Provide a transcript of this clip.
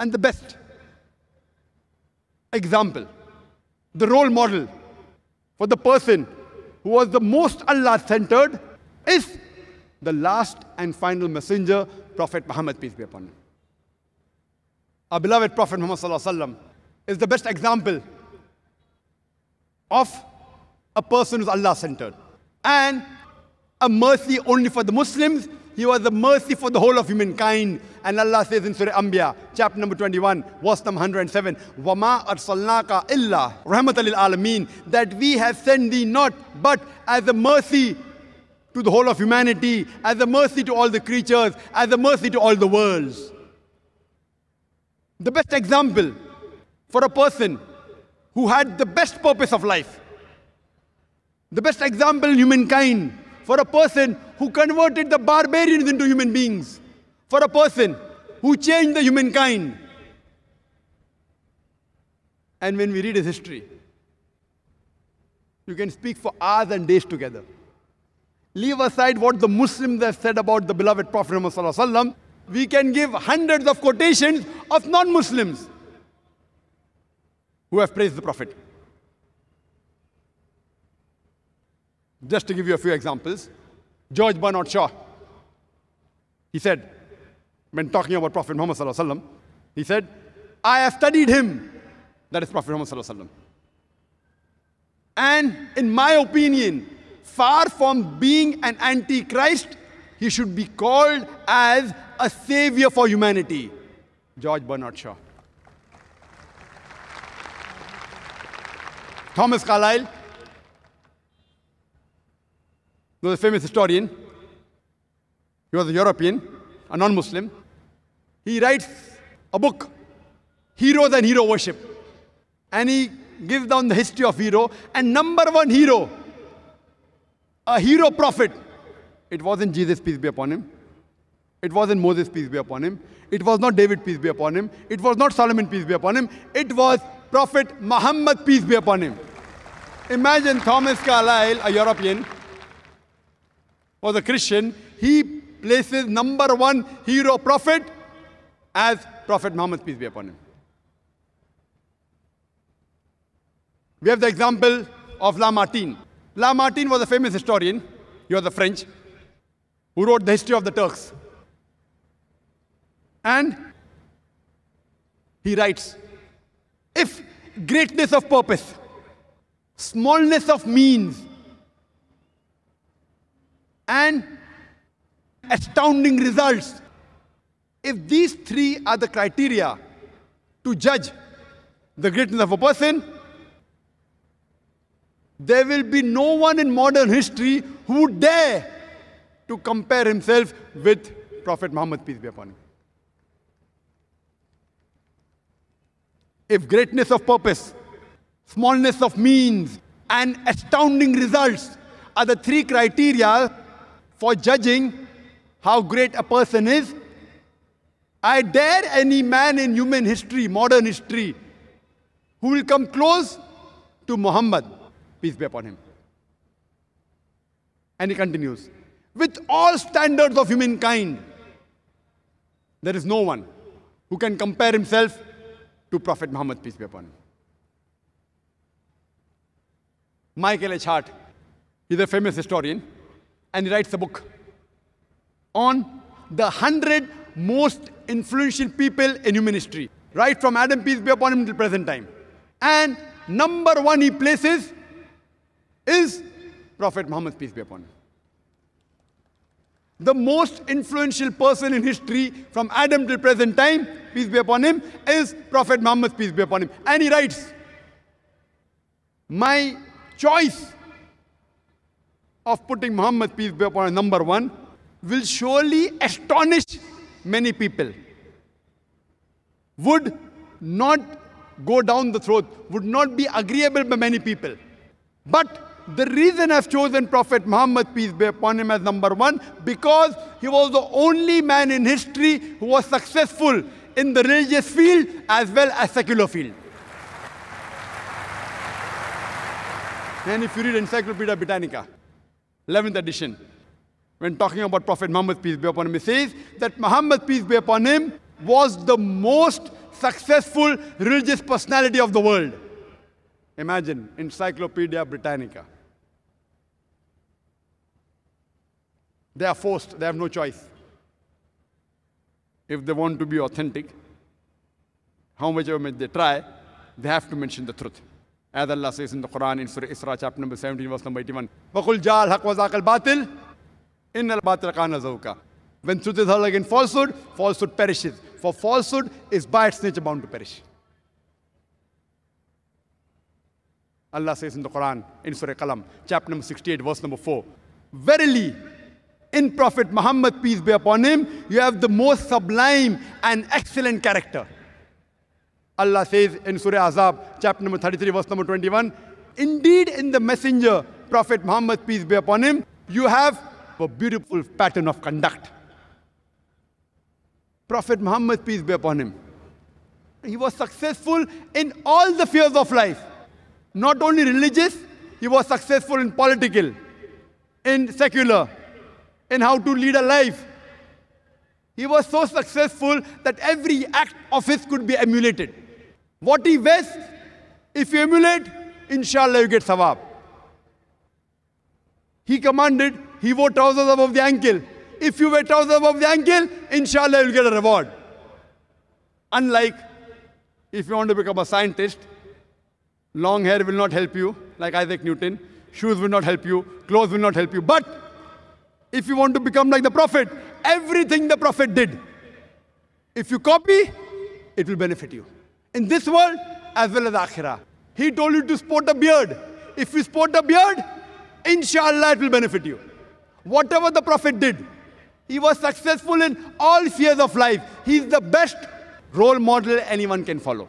and the best example, the role model for the person who was the most Allah centered is the last and final messenger, Prophet Muhammad, peace be upon him. Our beloved Prophet Muhammad is the best example of a person who's Allah centered and a mercy only for the Muslims he was a mercy for the whole of humankind. And Allah says in Surah Anbiya, chapter number 21, verse number 107, وَمَا أَرْسَلْنَاكَ إِلَّا رَحْمَةً لِلْعَالَمِينَ That we have sent thee not but as a mercy to the whole of humanity, as a mercy to all the creatures, as a mercy to all the worlds. The best example for a person who had the best purpose of life, the best example in humankind for a person who converted the barbarians into human beings, for a person who changed the humankind. And when we read his history, you can speak for hours and days together. Leave aside what the Muslims have said about the beloved Prophet Muhammad. We can give hundreds of quotations of non Muslims who have praised the Prophet. Just to give you a few examples, George Bernard Shaw, he said, when talking about Prophet Muhammad sallallahu he said, I have studied him, that is Prophet Muhammad sallallahu And in my opinion, far from being an antichrist, he should be called as a savior for humanity. George Bernard Shaw. Thomas Carlyle, he was famous historian. He was a European, a non Muslim. He writes a book, Heroes and Hero Worship. And he gives down the history of hero. And number one hero, a hero prophet, it wasn't Jesus, peace be upon him. It wasn't Moses, peace be upon him. It was not David, peace be upon him. It was not Solomon, peace be upon him. It was Prophet Muhammad, peace be upon him. Imagine Thomas Carlyle, a European, or the Christian, he places number one hero prophet as Prophet Muhammad, peace be upon him. We have the example of Lamartine. Lamartine was a famous historian, he was a French, who wrote the history of the Turks. And he writes, if greatness of purpose, smallness of means, and astounding results. If these three are the criteria to judge the greatness of a person, there will be no one in modern history who would dare to compare himself with Prophet Muhammad, peace be upon him. If greatness of purpose, smallness of means, and astounding results are the three criteria for judging how great a person is. I dare any man in human history, modern history, who will come close to Muhammad, peace be upon him. And he continues with all standards of humankind, there is no one who can compare himself to Prophet Muhammad, peace be upon him. Michael H. Hart, is a famous historian and he writes a book on the 100 most influential people in human history, right from Adam, peace be upon him, till present time. And number one he places is Prophet Muhammad, peace be upon him. The most influential person in history from Adam till present time, peace be upon him, is Prophet Muhammad, peace be upon him. And he writes, My choice of putting Muhammad, peace be upon him, number one, will surely astonish many people. Would not go down the throat, would not be agreeable by many people. But the reason I've chosen Prophet Muhammad, peace be upon him, as number one, because he was the only man in history who was successful in the religious field as well as secular field. And if you read Encyclopedia Britannica, 11th edition, when talking about Prophet Muhammad, peace be upon him, he says that Muhammad, peace be upon him, was the most successful religious personality of the world. Imagine Encyclopedia Britannica. They are forced, they have no choice. If they want to be authentic, how much they try, they have to mention the truth. As Allah says in the Quran in Surah Isra, chapter number 17, verse number 81. وَقُلْ جَاءَ الْحَقْ وَزَاقَ الْبَاطِلِ إِنَّ الْبَاطِلَ كَانَ زَوْكَ When truth is held against falsehood, falsehood perishes. For falsehood is by its nature bound to perish. Allah says in the Quran, in Surah Qalam, chapter number 68, verse number 4. Verily, in Prophet Muhammad, peace be upon him, you have the most sublime and excellent character. Allah says in Surah Azab, chapter number 33, verse number 21, Indeed, in the messenger, Prophet Muhammad, peace be upon him, you have a beautiful pattern of conduct. Prophet Muhammad, peace be upon him, he was successful in all the spheres of life. Not only religious, he was successful in political, in secular, in how to lead a life. He was so successful that every act of his could be emulated. What he wastes, if you emulate, inshallah you get sawab. He commanded, he wore trousers above the ankle. If you wear trousers above the ankle, inshallah you'll get a reward. Unlike if you want to become a scientist, long hair will not help you, like Isaac Newton. Shoes will not help you, clothes will not help you. But if you want to become like the Prophet, everything the Prophet did, if you copy, it will benefit you in this world as well as Akhirah. He told you to sport a beard. If you sport a beard, inshallah it will benefit you. Whatever the Prophet did, he was successful in all spheres of life. He's the best role model anyone can follow.